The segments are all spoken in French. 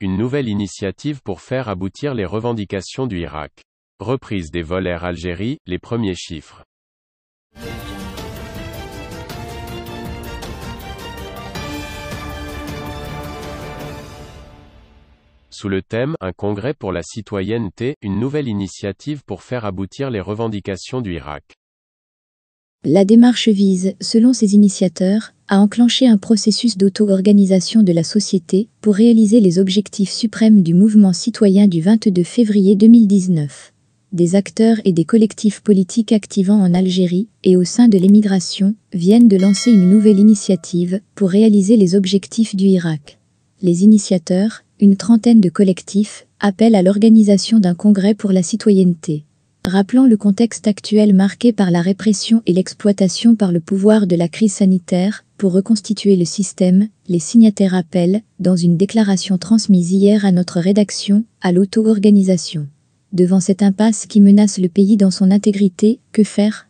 Une nouvelle initiative pour faire aboutir les revendications du Irak. Reprise des vols Air Algérie, les premiers chiffres. Sous le thème Un congrès pour la citoyenneté, une nouvelle initiative pour faire aboutir les revendications du Irak. La démarche vise, selon ses initiateurs, a enclenché un processus d'auto-organisation de la société pour réaliser les objectifs suprêmes du mouvement citoyen du 22 février 2019. Des acteurs et des collectifs politiques activants en Algérie et au sein de l'émigration viennent de lancer une nouvelle initiative pour réaliser les objectifs du Irak. Les initiateurs, une trentaine de collectifs, appellent à l'organisation d'un congrès pour la citoyenneté rappelant le contexte actuel marqué par la répression et l'exploitation par le pouvoir de la crise sanitaire pour reconstituer le système, les signataires appellent, dans une déclaration transmise hier à notre rédaction, à l'auto-organisation. Devant cette impasse qui menace le pays dans son intégrité, que faire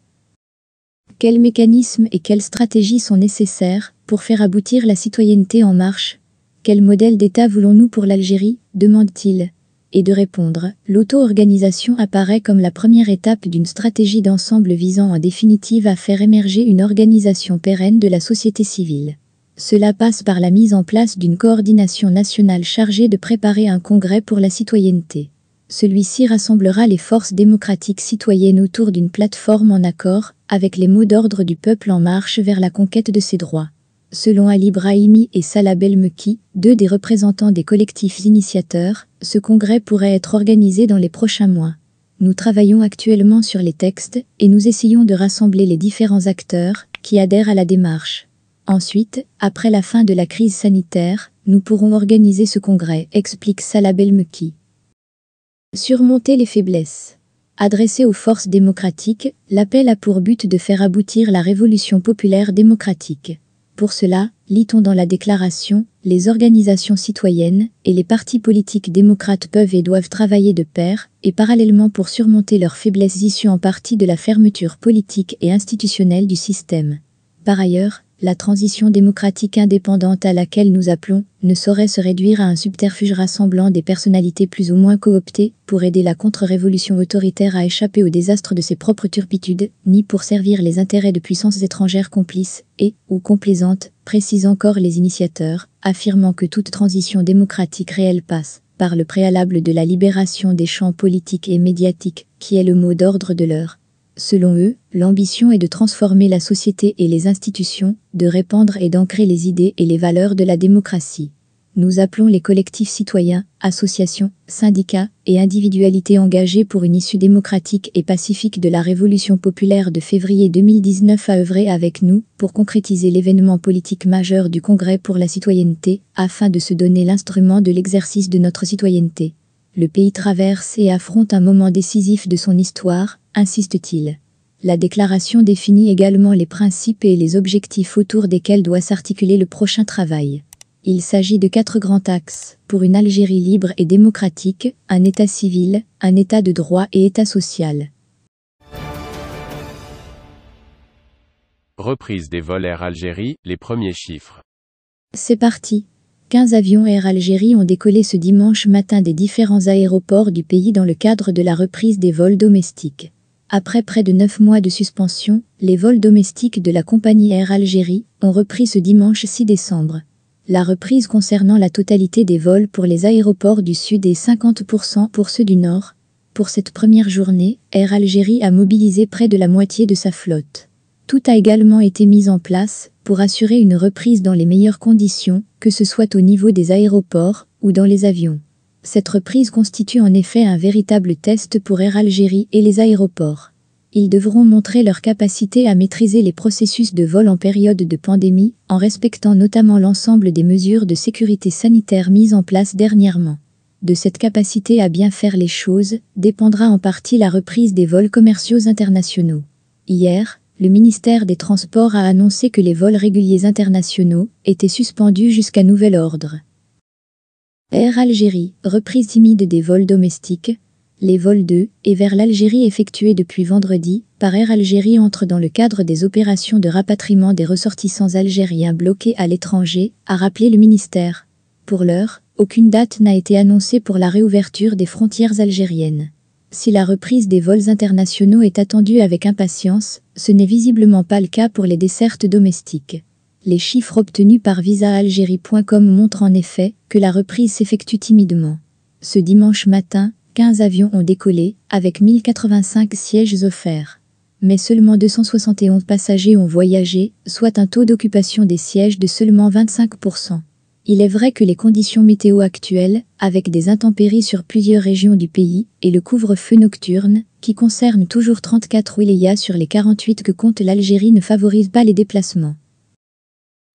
Quels mécanismes et quelles stratégies sont nécessaires pour faire aboutir la citoyenneté en marche Quel modèle d'État voulons-nous pour l'Algérie demande-t-il et de répondre, l'auto-organisation apparaît comme la première étape d'une stratégie d'ensemble visant en définitive à faire émerger une organisation pérenne de la société civile. Cela passe par la mise en place d'une coordination nationale chargée de préparer un congrès pour la citoyenneté. Celui-ci rassemblera les forces démocratiques citoyennes autour d'une plateforme en accord avec les mots d'ordre du peuple en marche vers la conquête de ses droits. Selon Ali Brahimi et Salah Belmeki, deux des représentants des collectifs initiateurs, ce congrès pourrait être organisé dans les prochains mois. Nous travaillons actuellement sur les textes et nous essayons de rassembler les différents acteurs qui adhèrent à la démarche. Ensuite, après la fin de la crise sanitaire, nous pourrons organiser ce congrès, explique Salah Belmeki. Surmonter les faiblesses. Adressé aux forces démocratiques, l'appel a pour but de faire aboutir la révolution populaire démocratique. Pour cela, lit-on dans la déclaration, les organisations citoyennes et les partis politiques démocrates peuvent et doivent travailler de pair, et parallèlement pour surmonter leurs faiblesses issues en partie de la fermeture politique et institutionnelle du système. Par ailleurs, la transition démocratique indépendante à laquelle nous appelons ne saurait se réduire à un subterfuge rassemblant des personnalités plus ou moins cooptées pour aider la contre-révolution autoritaire à échapper au désastre de ses propres turpitudes, ni pour servir les intérêts de puissances étrangères complices et ou complaisantes, précisent encore les initiateurs, affirmant que toute transition démocratique réelle passe par le préalable de la libération des champs politiques et médiatiques, qui est le mot d'ordre de l'heure, Selon eux, l'ambition est de transformer la société et les institutions, de répandre et d'ancrer les idées et les valeurs de la démocratie. Nous appelons les collectifs citoyens, associations, syndicats et individualités engagées pour une issue démocratique et pacifique de la révolution populaire de février 2019 à œuvrer avec nous pour concrétiser l'événement politique majeur du Congrès pour la citoyenneté, afin de se donner l'instrument de l'exercice de notre citoyenneté. Le pays traverse et affronte un moment décisif de son histoire, insiste-t-il. La déclaration définit également les principes et les objectifs autour desquels doit s'articuler le prochain travail. Il s'agit de quatre grands axes pour une Algérie libre et démocratique, un État civil, un État de droit et État social. Reprise des vols Air Algérie, les premiers chiffres. C'est parti. 15 avions Air Algérie ont décollé ce dimanche matin des différents aéroports du pays dans le cadre de la reprise des vols domestiques. Après près de neuf mois de suspension, les vols domestiques de la compagnie Air Algérie ont repris ce dimanche 6 décembre. La reprise concernant la totalité des vols pour les aéroports du Sud et 50% pour ceux du Nord. Pour cette première journée, Air Algérie a mobilisé près de la moitié de sa flotte. Tout a également été mis en place pour assurer une reprise dans les meilleures conditions, que ce soit au niveau des aéroports ou dans les avions. Cette reprise constitue en effet un véritable test pour Air Algérie et les aéroports. Ils devront montrer leur capacité à maîtriser les processus de vol en période de pandémie, en respectant notamment l'ensemble des mesures de sécurité sanitaire mises en place dernièrement. De cette capacité à bien faire les choses dépendra en partie la reprise des vols commerciaux internationaux. Hier, le ministère des Transports a annoncé que les vols réguliers internationaux étaient suspendus jusqu'à nouvel ordre. Air Algérie, reprise timide des vols domestiques. Les vols de et vers l'Algérie effectués depuis vendredi par Air Algérie entrent dans le cadre des opérations de rapatriement des ressortissants algériens bloqués à l'étranger, a rappelé le ministère. Pour l'heure, aucune date n'a été annoncée pour la réouverture des frontières algériennes. Si la reprise des vols internationaux est attendue avec impatience, ce n'est visiblement pas le cas pour les dessertes domestiques. Les chiffres obtenus par visaalgérie.com montrent en effet que la reprise s'effectue timidement. Ce dimanche matin, 15 avions ont décollé, avec 1085 sièges offerts. Mais seulement 271 passagers ont voyagé, soit un taux d'occupation des sièges de seulement 25%. Il est vrai que les conditions météo actuelles, avec des intempéries sur plusieurs régions du pays, et le couvre-feu nocturne, qui concerne toujours 34 wilayas sur les 48 que compte l'Algérie ne favorisent pas les déplacements.